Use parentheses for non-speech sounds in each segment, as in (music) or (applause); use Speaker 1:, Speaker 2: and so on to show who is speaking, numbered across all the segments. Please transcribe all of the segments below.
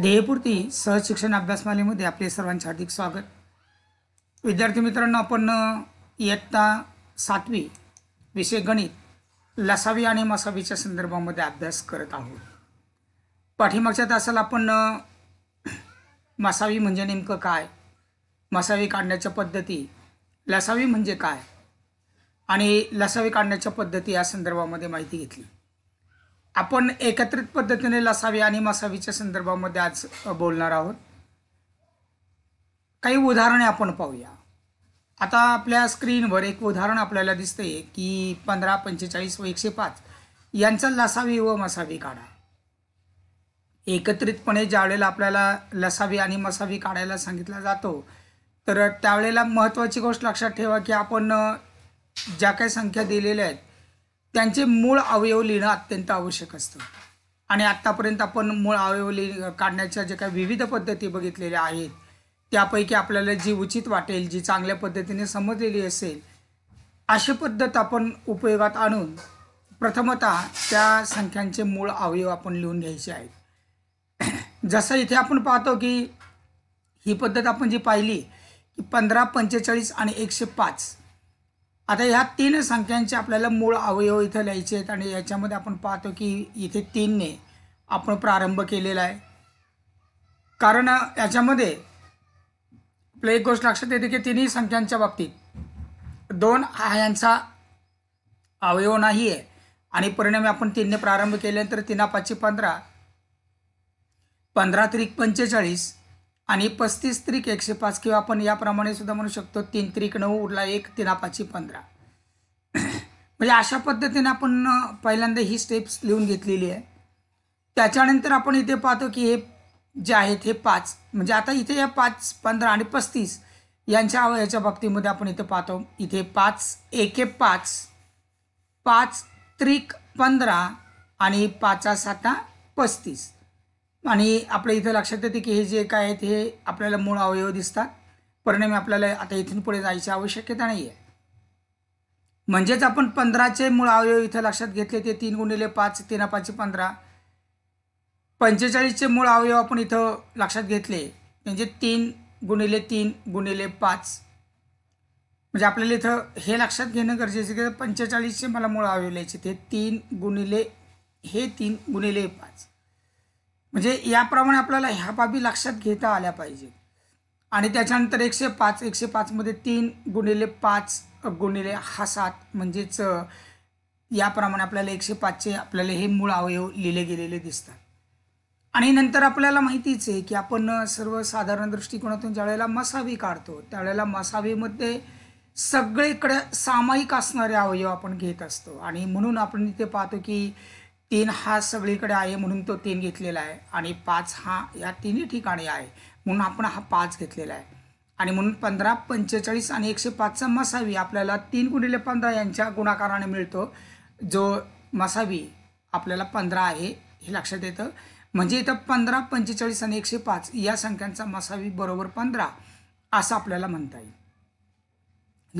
Speaker 1: ध्येयपूर्ती सहशिक्षण अभ्यासमालेमध्ये आपले सर्वांचे हार्दिक स्वागत विद्यार्थी मित्रांनो आपण इयत्ता सातवी विषय गणित लसावी आणि मसावीच्या संदर्भामध्ये अभ्यास करत आहोत पाठीमागच्या तासाला आपण मसावी म्हणजे नेमकं काय मसावी काढण्याच्या पद्धती लसावी म्हणजे काय आणि लसावी काढण्याच्या पद्धती या संदर्भामध्ये माहिती घेतली आपण एकत्रित पद्धतीने लसावी आणि मसावीच्या संदर्भामध्ये आज बोलणार आहोत काही उदाहरणे आपण पाहूया आता आपल्या स्क्रीनवर एक उदाहरण आपल्याला दिसते की पंधरा पंचेचाळीस व एकशे पाच यांचा लसावी व मसावी काढा एकत्रितपणे ज्यावेळेला आपल्याला लसावी आणि मसावी काढायला सांगितला जातो तर त्यावेळेला महत्त्वाची गोष्ट लक्षात ठेवा की आपण ज्या काही संख्या दिलेल्या आहेत त्यांचे मूळ अवयव लिहिणं अत्यंत आवश्यक असतं आणि आत्तापर्यंत आपण मूळ अवयव लि काढण्याच्या ज्या काही विविध पद्धती बघितलेल्या आहेत त्यापैकी आपल्याला जी उचित वाटेल जी चांगल्या पद्धतीने समजलेली असेल अशी पद्धत आपण उपयोगात आणून प्रथमतः त्या संख्यांचे मूळ अवयव आपण लिहून घ्यायचे आहेत जसं इथे आपण पाहतो की ही पद्धत आपण जी पाहिली की पंधरा पंचेचाळीस आणि एकशे पाच आता ह्या तीन संख्यांचे आपल्याला मूळ अवयव इथं लिहायचे आहेत आणि याच्यामध्ये आपण पाहतो की इथे तीनने आपण प्रारंभ केलेला आहे कारण याच्यामध्ये आपलं एक गोष्ट लक्षात येते की तिन्ही संख्यांच्या बाबतीत दोन हा यांचा अवयव नाही आहे आणि परिणामी आपण तीनने प्रारंभ केल्यानंतर तिना पाचशे पंधरा पंधरा त्रिक पंचेचाळीस आणि पस्तीस त्रिक एकशे पाच किंवा आपण याप्रमाणे सुद्धा म्हणू शकतो तीन त्रिक नऊ उरला एक पाचशे पंधरा (clears throat) म्हणजे अशा पद्धतीने आपण पहिल्यांदा ही स्टेप्स लिहून घेतलेली आहे त्याच्यानंतर आपण इथे पाहतो की हे जे आहेत हे पाच म्हणजे आता इथे या पाच पंधरा आणि पस्तीस यांच्या याच्या बाबतीमध्ये आपण इथे पाहतो इथे पाच एके पाच पाच त्रिक पंधरा आणि पाचा साता पस्तीस आणि आपल्या इथं लक्षात येते की हे जे काय आहेत हे आपल्याला मूळ अवयव दिसतात परिणामी आपल्याला आता इथून पुढे जायची आवश्यकता नाही आहे म्हणजेच आपण पंधराचे मूळ अवयव इथं लक्षात घेतले ते तीन गुणिले पाच तीन पाचशे पंधरा पंचेचाळीसचे मूळ अवयव आपण इथं लक्षात घेतले म्हणजे तीन गुणिले तीन गुणिले पाच म्हणजे आपल्याला इथं हे लक्षात घेणं गरजेचं की पंचेचाळीसचे मला मूळ अवयव लिहायचे ते तीन गुणिले हे तीन गुणिले पाच म्हणजे याप्रमाणे आपल्याला ह्या बाबी लक्षात घेता आल्या पाहिजे आणि त्याच्यानंतर एकशे पाच एकशे पाचमध्ये तीन गुणिले पाच गुणिले हा सात म्हणजेच याप्रमाणे आपल्याला एकशे पाचचे आपल्याला हे मूळ अवयव लिहिले गेलेले दिसतात आणि नंतर आपल्याला माहितीच आहे की आपण सर्वसाधारण दृष्टिकोनातून ज्यावेळेला मसावी काढतो त्यावेळेला मसावीमध्ये सगळीकडे सामायिक असणारे अवयव आपण घेत असतो आणि म्हणून आपण इथे पाहतो की तीन हा सगळीकडे आहे म्हणून तो तीन घेतलेला आहे आणि पाच हा या तिन्ही ठिकाणी आहे म्हणून आपण हा पाच घेतलेला आहे आणि म्हणून पंधरा पंचेचाळीस आणि एकशे पाचचा मसावी आपल्याला तीन गुणिले पंधरा यांच्या गुणाकाराने मिळतो जो मसावी आपल्याला पंधरा आहे हे लक्षात येतं म्हणजे इथं पंधरा पंचेचाळीस आणि एकशे पाच या संख्यांचा मसावी बरोबर पंधरा असं आपल्याला म्हणता येईल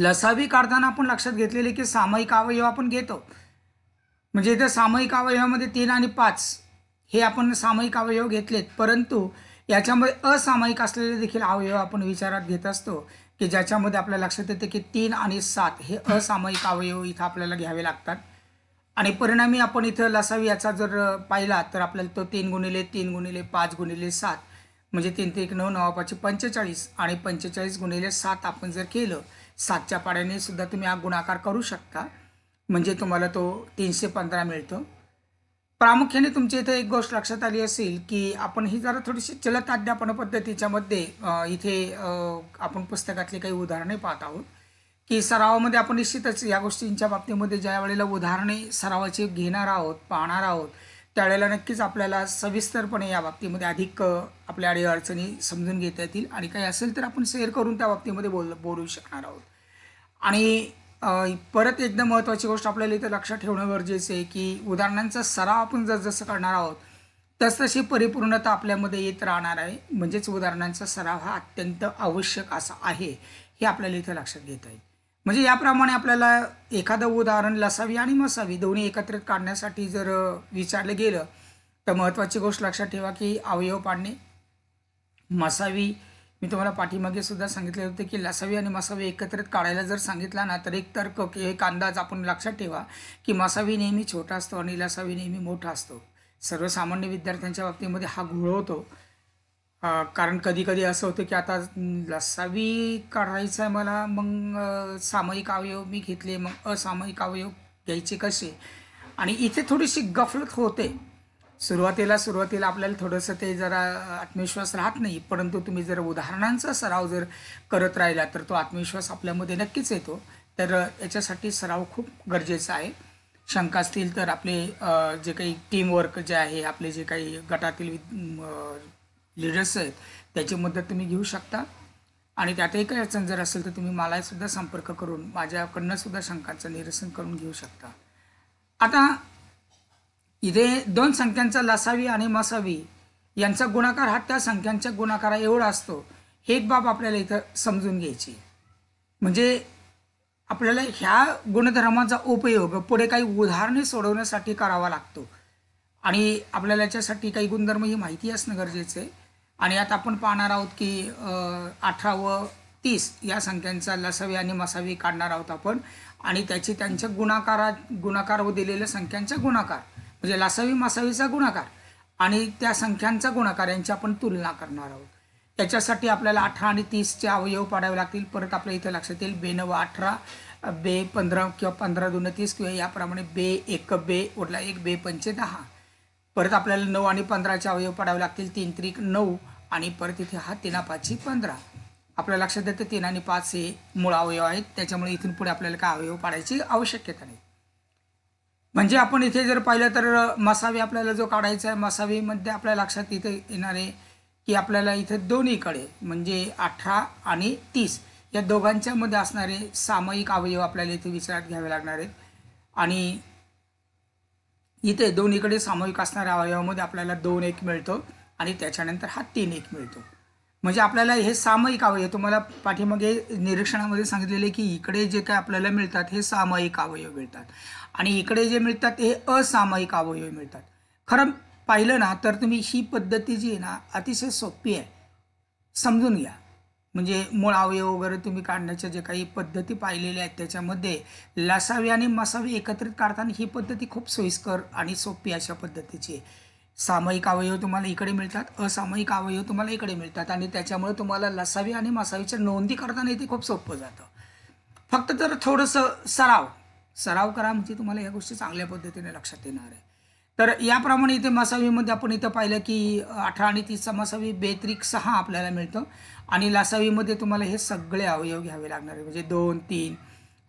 Speaker 1: लसावी काढताना आपण लक्षात घेतलेले की सामायिक अवयव आपण घेतो म्हणजे इथं सामूहिक अवयवामध्ये तीन आणि पाच हे आपण सामूहिक अवयव घेतलेत परंतु याच्यामध्ये असामायिक असलेले देखील अवयव आपण विचारात घेत असतो की ज्याच्यामध्ये आपल्याला लक्षात येते की तीन आणि सात हे असामायिक अवयव इथं आपल्याला घ्यावे लागतात आणि परिणामी आपण इथं लसावी याचा जर पाहिला तर आपल्याला तो तीन गुणिले तीन गुणिले पाच गुणिले सात म्हणजे तीन ते एक नऊ नवापाचे पंचेचाळीस आणि पंचेचाळीस गुणिले सात आपण जर केलं सातच्या पाड्याने सुद्धा तुम्ही हा गुणाकार करू शकता म्हणजे तुम्हाला तो तीनशे पंधरा मिळतो प्रामुख्याने तुमच्या इथे एक गोष्ट लक्षात आली असेल की आपण ही जरा थोडीशी चलत अध्यापन पद्धतीच्यामध्ये इथे आपण पुस्तकातली काही उदाहरणे पाहत आहोत की सरावामध्ये आपण निश्चितच या गोष्टींच्या बाबतीमध्ये ज्या वेळेला उदाहरणे सरावाची घेणार आहोत पाहणार आहोत त्यावेळेला नक्कीच आपल्याला सविस्तरपणे या बाबतीमध्ये अधिक आपल्या अडीअडचणी समजून घेता येतील आणि काही असेल तर आपण शेअर करून त्या बाबतीमध्ये बोल बोलू शकणार आहोत आणि परत एकदा महत्त्वाची गोष्ट आपल्याला इथं लक्षात ठेवणं गरजेचं आहे की उदाहरणांचा सराव आपण जर जसं करणार आहोत तसतशी परिपूर्णता आपल्यामध्ये येत राहणार आहे म्हणजेच उदाहरणांचा सराव हा अत्यंत आवश्यक असा आहे हे आपल्याला इथं लक्षात घेता येईल म्हणजे याप्रमाणे आपल्याला एखादं उदाहरण लसावी आणि मसावी दोन्ही एकत्रित काढण्यासाठी जर विचारलं गेलं तर महत्त्वाची गोष्ट लक्षात ठेवा की अवयव पाडणे मसावी मी तुम्हाला पाठीमागे सुद्धा सांगितले होते की लसावी आणि मसावी एकत्रित काढायला जर सांगितला ना तर एक तर्क की एक अंदाज आपण लक्षात ठेवा की मसावी नेहमी छोटा असतो आणि लसावी नेहमी मोठा असतो सर्वसामान्य विद्यार्थ्यांच्या बाबतीमध्ये हा घोळ होतो कारण कधी कधी असं होतं की आता लसावी काढायचा आहे मला मग सामयिक अवयव मी घेतले मग असामयिक अवयव घ्यायचे कसे आणि इथे थोडीशी गफलत होते सुरुवातीला सुरुवातीला आपल्याला थोडंसं ते जरा आत्मविश्वास राहत नाही परंतु तुम्ही जर उदाहरणांचा सराव जर करत राहिला तर तो आत्मविश्वास आपल्यामध्ये नक्कीच येतो तर याच्यासाठी सराव खूप गरजेचा आहे शंका असतील तर आपले जे काही टीमवर्क जे आहे आपले जे काही गटातील लिडर्स आहेत त्याची मदत तुम्ही घेऊ शकता आणि त्यातही काही अडचण जर असेल तर तुम्ही मलासुद्धा संपर्क करून माझ्याकडनंसुद्धा शंकांचं निरसन करून घेऊ शकता आता इथे दोन संख्यांचा लसावी आणि मसावी यांचा गुणाकार हा त्या संख्यांच्या गुणाकारा एवढा असतो हे एक बाब आपल्याला इथं समजून घ्यायची म्हणजे आपल्याला ह्या गुणधर्माचा उपयोग पुढे काही उदाहरणे सोडवण्यासाठी करावा लागतो आणि आपल्याला याच्यासाठी काही गुणधर्म ही माहिती असणं गरजेचं आहे आणि आता आपण पाहणार आहोत की अठरा व तीस या संख्यांचा लसावी आणि मसावी काढणार आहोत आपण आणि त्याची त्यांच्या गुणाकारा गुणाकार व दिलेल्या संख्यांचा गुणाकार म्हणजे लासावी मासावीचा गुणाकार आणि त्या संख्यांचा गुणाकार यांची आपण तुलना करणार आहोत त्याच्यासाठी आपल्याला अठरा आणि तीसचे अवयव पाडावे लागतील परत आपल्या इथे लक्षात येईल बे अठरा बे पंधरा किंवा पंधरा दोन तीस किंवा याप्रमाणे बे एक बे उठला एक बे पंचे दहा परत आपल्याला नऊ आणि पंधराचे अवयव पाडावे लागतील तीन त्रिक नऊ आणि परत इथे हा तीना पाचशे पंधरा आपल्याला लक्षात येतं तीन आणि पाच हे मूळ अवयव आहेत त्याच्यामुळे इथून पुढे आपल्याला काय अवयव पाडायची आवश्यकता नाही म्हणजे आपण इथे जर पाहिलं तर मसावी आपल्याला जो काढायचा आहे मसावीमध्ये आपल्या लक्षात इथे येणार आहे की आपल्याला इथे दोन्हीकडे म्हणजे अठरा आणि तीस या दोघांच्यामध्ये असणारे सामायिक अवयव आपल्याला इथे विचारात घ्यावे लागणार आहेत आणि इथे दोन्हीकडे सामूहिक असणाऱ्या अवयवामध्ये आपल्याला दोन एक मिळतो आणि त्याच्यानंतर हा तीन एक मिळतो म्हणजे आपल्याला हे सामायिक अवयव तुम्हाला पाठीमागे निरीक्षणामध्ये सांगितलेले की इकडे जे काय आपल्याला मिळतात हे सामायिक अवयव मिळतात आणि इकडे जे मिळतात हे असामायिक अवयव मिळतात खरं पाहिलं ना तर तुम्ही ही पद्धती जी आहे ना अतिशय सोपी आहे समजून घ्या म्हणजे मूळ अवयव वगैरे तुम्ही काढण्याच्या जे काही पद्धती पाहिलेल्या आहेत त्याच्यामध्ये लसावी आणि मसावी एकत्रित काढताना ही पद्धती खूप सोयीस्कर आणि सोपी अशा पद्धतीची आहे सामायिक अवयव तुम्हाला इकडे मिळतात असामायिक अवयव तुम्हाला इकडे मिळतात आणि त्याच्यामुळे तुम्हाला लसावी आणि मसावीच्या नोंदी करताना इथे खूप सोपं जातं फक्त तर थोडंसं सराव सराव करा म्हणजे तुम्हाला या गोष्टी चांगल्या पद्धतीने लक्षात येणार आहे तर याप्रमाणे इथे मसावीमध्ये आपण इथं पाहिलं की अठरा आणि तीसचा मसावी बेत्रिक सहा आपल्याला मिळतं आणि लसावीमध्ये तुम्हाला हे सगळे अवयव घ्यावे लागणार आहे म्हणजे दोन तीन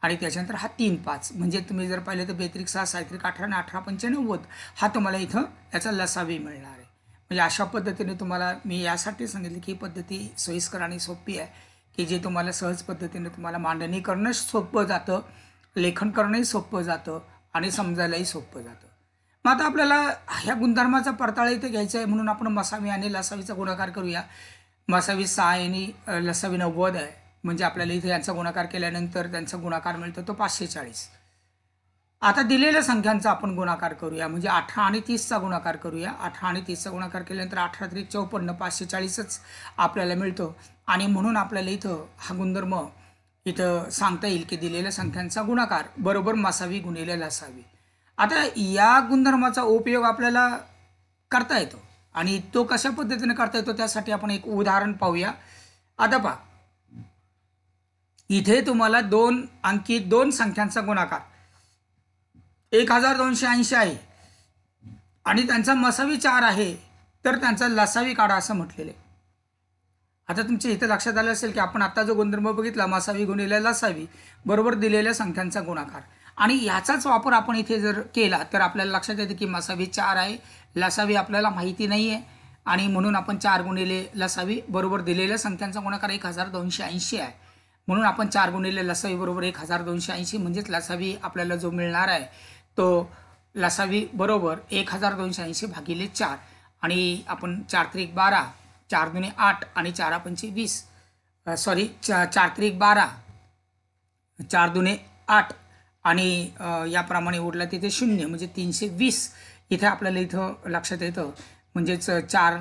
Speaker 1: आणि त्याच्यानंतर हा तीन पाच म्हणजे तुम्ही जर पाहिलं तर बेत्रिक सहा सायत्रिक अठरा आणि अठरा पंच्याण्णवद हा तुम्हाला इथं याचा लसावी मिळणार आहे म्हणजे अशा पद्धतीने तुम्हाला मी यासाठी सांगितलं की ही पद्धती सोयीस्कर आणि सोपी आहे की जे तुम्हाला सहज पद्धतीने तुम्हाला मांडणी करणं सोपं जातं लेखन करणंही सोपं जातं आणि समजायलाही सोपं जातं मग आता आपल्याला ह्या गुणधर्माचा पडताळा इथे घ्यायचा आहे म्हणून आपण मसावी आणि लसावीचा गुणाकार करूया मसावी सहा आणि लसावी नव्वद आहे म्हणजे आपल्याला इथे यांचा गुणाकार केल्यानंतर त्यांचा गुणाकार मिळतो तो पाचशे चाळीस आता दिलेल्या संख्यांचा आपण गुणाकार करूया म्हणजे अठरा आणि तीसचा गुणाकार करूया अठरा आणि तीसचा गुणाकार केल्यानंतर अठरा तरी चौपन्न पाचशे चाळीसच आपल्याला मिळतो आणि म्हणून आपल्याला इथं हा गुणधर्म इथं सांगता येईल की दिलेल्या संख्यांचा गुणाकार बरोबर मासावी गुणिले लसावी आता या गुणधर्माचा उपयोग आपल्याला करता येतो आणि तो कशा पद्धतीने करता येतो त्यासाठी आपण एक उदाहरण पाहूया आता पहा इथे तुम्हाला दोन अंकी दोन संख्यांचा गुणाकार एक हजार दोनशे ऐंशी आहे आणि त्यांचा मसावी चार आहे तर त्यांचा लसावी काढा असं म्हटलेलं आहे आता तुमच्या इथं लक्षात आलं असेल की आपण आता जो गुणधर्म बघितला मासावी गुणिले लसावी बरोबर दिलेल्या संख्यांचा गुणाकार आणि याचाच वापर आपण इथे जर केला तर आपल्याला लक्षात येते की मासावी चार आहे लसावी आपल्याला माहिती नाही आहे आणि म्हणून आपण चार गुणिले लसावी बरोबर दिलेल्या संख्यांचा गुणाकार एक हजार दोनशे ऐंशी आहे म्हणून आपण चार गुणिले लसावी बरोबर एक हजार दोनशे ऐंशी म्हणजेच लसावी आपल्याला जो मिळणार आहे तो लसावी बरोबर एक हजार दोनशे ऐंशी भागिले चार आणि आपण चार त्रिक बारा चार दुने आठ आणि चारा पंचे वीस सॉरी चा चार त्रिक बारा चार दुने आठ आणि याप्रमाणे उडला तिथे शून्य म्हणजे तीनशे वीस इथे आपल्याला इथं लक्षात येतं म्हणजेच चार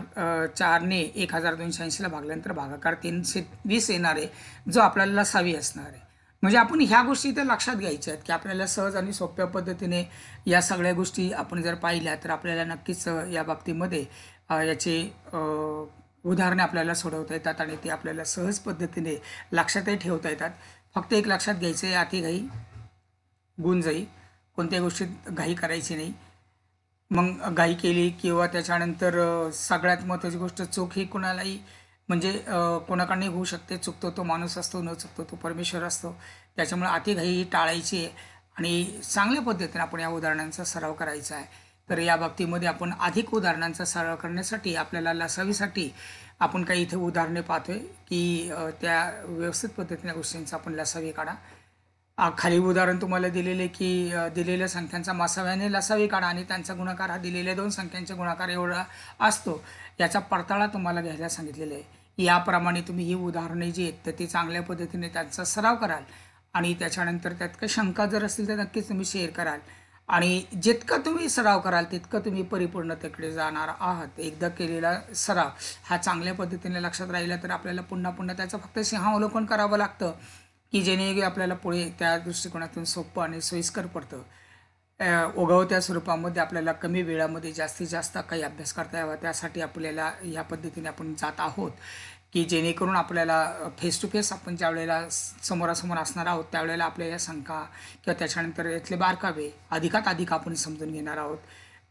Speaker 1: चारने एक हजार दोनशे ऐंशीला भागल्यानंतर भागाकार तीनशे वीस येणार आहे जो आपल्याला लसावी असणार आहे म्हणजे आपण ह्या गोष्टी इथे लक्षात घ्यायच्या आहेत की आपल्याला सहज आणि सोप्या पद्धतीने या सगळ्या गोष्टी आपण जर पाहिल्या तर आपल्याला नक्कीच या बाबतीमध्ये याचे उदाहरणे आपल्याला सोडवता येतात आणि ती आपल्याला सहज पद्धतीने लक्षातही ठेवता येतात फक्त एक लक्षात घ्यायचं आहे अतिघाई गुंजई कोणत्याही गोष्टीत घाई करायची नाही मग घाई केली किंवा त्याच्यानंतर सगळ्यात महत्त्वाची गोष्ट चूक ही कुणालाही म्हणजे कोणाकडे होऊ शकते चुकतो तो माणूस असतो न चुकतो तो परमेश्वर असतो त्याच्यामुळे अतिघाई ही टाळायची आहे आणि चांगल्या पद्धतीने आपण या उदाहरणांचा सराव करायचा आहे तर या बाबतीमध्ये आपण अधिक उदाहरणांचा सराव करण्यासाठी आपल्याला लसावीसाठी आपण काही इथे उदाहरणे पाहतोय की त्या व्यवस्थित पद्धतीने गोष्टींचा आपण लसावी काढा खाली उदाहरण तुम्हाला दिलेले की दिलेल्या संख्यांचा मासाव्याने लसावी काढा आणि त्यांचा गुणाकार हा दिलेल्या दोन संख्यांचा गुणाकार एवढा असतो याचा पडताळा तुम्हाला घ्यायला सांगितलेला आहे याप्रमाणे तुम्ही ही उदाहरणे जी आहेत तर ती चांगल्या पद्धतीने त्यांचा सराव कराल आणि त्याच्यानंतर त्यात काही शंका जर असतील तर नक्कीच तुम्ही शेअर कराल आणि जितका तुम्ही सराव कराल तितकं तुम्ही परिपूर्णतेकडे जाणार आहात एकदा केलेला सराव हा चांगल्या पद्धतीने लक्षात राहिला तर आपल्याला पुन्हा पुन्हा त्याचं फक्त सिंहावलोकन करावं लागतं की जेणे आपल्याला पुढे त्या दृष्टिकोनातून सोपं आणि सोयीस्कर पडतं ओघवत्या स्वरूपामध्ये आपल्याला कमी वेळामध्ये जास्तीत जास्त काही अभ्यास करता यावा त्यासाठी आपल्याला या पद्धतीने आपण जात आहोत की जेणेकरून आपल्याला फेस टू फेस आपण ज्या वेळेला समोरासमोर असणार आहोत त्यावेळेला आपल्या या शंका किंवा त्याच्यानंतर यातले बारकावे अधिकात अधिक आपण समजून घेणार आहोत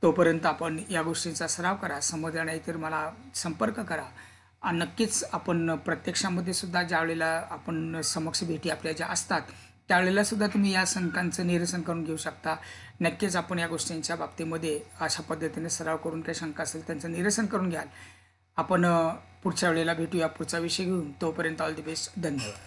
Speaker 1: तोपर्यंत आपण या गोष्टींचा सराव करा नाही इतर मला संपर्क करा नक्कीच आपण प्रत्यक्षामध्ये सुद्धा ज्या वेळेला आपण समक्ष भेटी आपल्या ज्या असतात त्यावेळेला सुद्धा तुम्ही या शंकांचं निरसन करून घेऊ शकता नक्कीच आपण या गोष्टींच्या बाबतीमध्ये अशा पद्धतीने सराव करून काही शंका असेल त्यांचं निरसन करून घ्याल आपण पुढच्या वेळेला भेटूया पुढचा विषय घेऊन तोपर्यंत ऑल द बेस्ट धन्यवाद